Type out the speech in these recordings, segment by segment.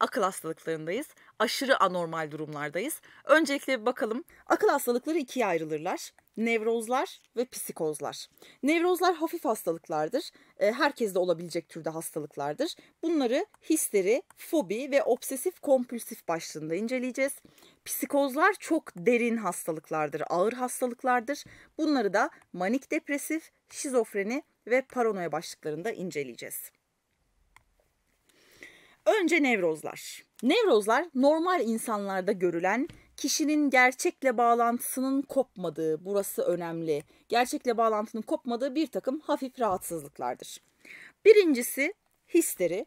akıl hastalıklarındayız. Aşırı anormal durumlardayız. Öncelikle bir bakalım. Akıl hastalıkları ikiye ayrılırlar. Nevrozlar ve psikozlar. Nevrozlar hafif hastalıklardır. E, ee, herkeste olabilecek türde hastalıklardır. Bunları histeri, fobi ve obsesif kompulsif başlığında inceleyeceğiz. Psikozlar çok derin hastalıklardır, ağır hastalıklardır. Bunları da manik depresif, şizofreni ve paranoya başlıklarında inceleyeceğiz. Önce nevrozlar. Nevrozlar normal insanlarda görülen kişinin gerçekle bağlantısının kopmadığı, burası önemli, gerçekle bağlantının kopmadığı bir takım hafif rahatsızlıklardır. Birincisi histeri.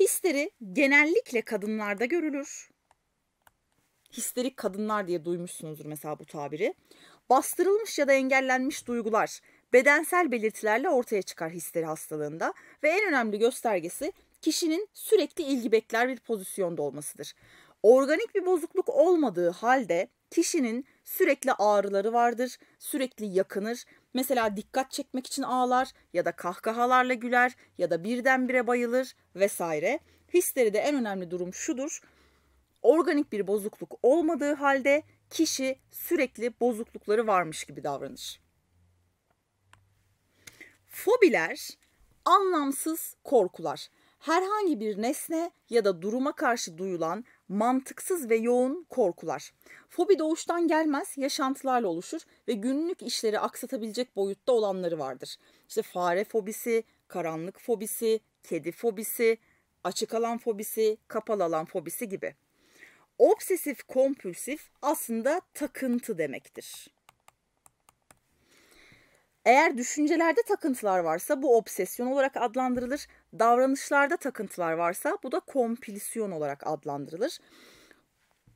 Histeri genellikle kadınlarda görülür. Histerik kadınlar diye duymuşsunuzdur mesela bu tabiri. Bastırılmış ya da engellenmiş duygular bedensel belirtilerle ortaya çıkar histeri hastalığında ve en önemli göstergesi kişinin sürekli ilgi bekler bir pozisyonda olmasıdır. Organik bir bozukluk olmadığı halde kişinin sürekli ağrıları vardır, sürekli yakınır. Mesela dikkat çekmek için ağlar ya da kahkahalarla güler ya da birdenbire bayılır vesaire. Histeride en önemli durum şudur. Organik bir bozukluk olmadığı halde kişi sürekli bozuklukları varmış gibi davranır. Fobiler anlamsız korkular herhangi bir nesne ya da duruma karşı duyulan mantıksız ve yoğun korkular. Fobi doğuştan gelmez, yaşantılarla oluşur ve günlük işleri aksatabilecek boyutta olanları vardır. İşte fare fobisi, karanlık fobisi, kedi fobisi, açık alan fobisi, kapalı alan fobisi gibi. Obsesif kompulsif aslında takıntı demektir. Eğer düşüncelerde takıntılar varsa bu obsesyon olarak adlandırılır. Davranışlarda takıntılar varsa bu da komplisyon olarak adlandırılır.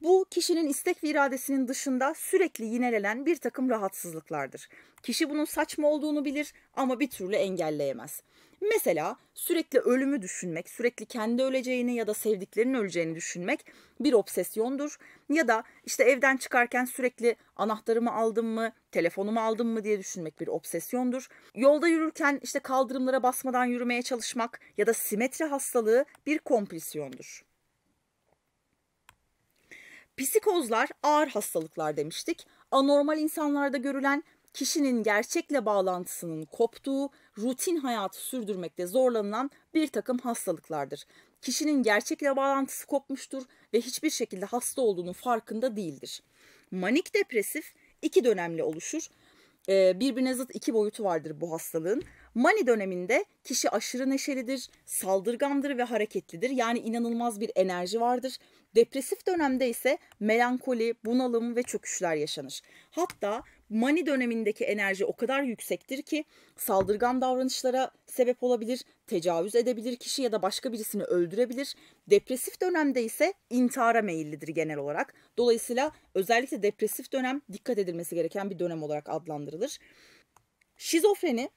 Bu kişinin istek ve iradesinin dışında sürekli yinelenen bir takım rahatsızlıklardır. Kişi bunun saçma olduğunu bilir ama bir türlü engelleyemez. Mesela sürekli ölümü düşünmek, sürekli kendi öleceğini ya da sevdiklerinin öleceğini düşünmek bir obsesyondur. Ya da işte evden çıkarken sürekli anahtarımı aldım mı, telefonumu aldım mı diye düşünmek bir obsesyondur. Yolda yürürken işte kaldırımlara basmadan yürümeye çalışmak ya da simetri hastalığı bir komplisyondur. Psikozlar ağır hastalıklar demiştik. Anormal insanlarda görülen kişinin gerçekle bağlantısının koptuğu, rutin hayatı sürdürmekte zorlanılan bir takım hastalıklardır. Kişinin gerçekle bağlantısı kopmuştur ve hiçbir şekilde hasta olduğunun farkında değildir. Manik depresif iki dönemle oluşur. Ee, birbirine zıt iki boyutu vardır bu hastalığın. Mani döneminde kişi aşırı neşelidir, saldırgandır ve hareketlidir. Yani inanılmaz bir enerji vardır. Depresif dönemde ise melankoli, bunalım ve çöküşler yaşanır. Hatta Mani dönemindeki enerji o kadar yüksektir ki saldırgan davranışlara sebep olabilir, tecavüz edebilir kişi ya da başka birisini öldürebilir. Depresif dönemde ise intihara meyillidir genel olarak. Dolayısıyla özellikle depresif dönem dikkat edilmesi gereken bir dönem olarak adlandırılır. Şizofreni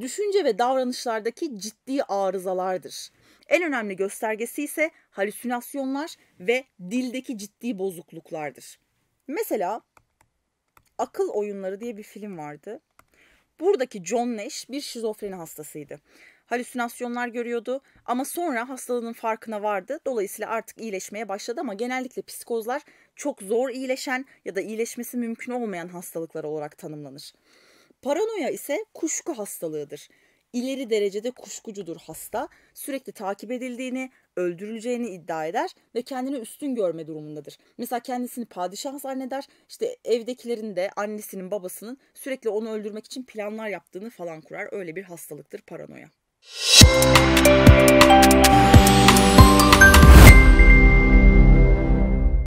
düşünce ve davranışlardaki ciddi arızalardır. En önemli göstergesi ise halüsinasyonlar ve dildeki ciddi bozukluklardır. Mesela Akıl Oyunları diye bir film vardı. Buradaki John Nash bir şizofreni hastasıydı. Halüsinasyonlar görüyordu ama sonra hastalığının farkına vardı. Dolayısıyla artık iyileşmeye başladı ama genellikle psikozlar çok zor iyileşen ya da iyileşmesi mümkün olmayan hastalıklar olarak tanımlanır. Paranoya ise kuşku hastalığıdır. İleri derecede kuşkucudur hasta, sürekli takip edildiğini, öldürüleceğini iddia eder ve kendini üstün görme durumundadır. Mesela kendisini padişah zanneder, işte evdekilerin de annesinin babasının sürekli onu öldürmek için planlar yaptığını falan kurar. Öyle bir hastalıktır paranoya. Müzik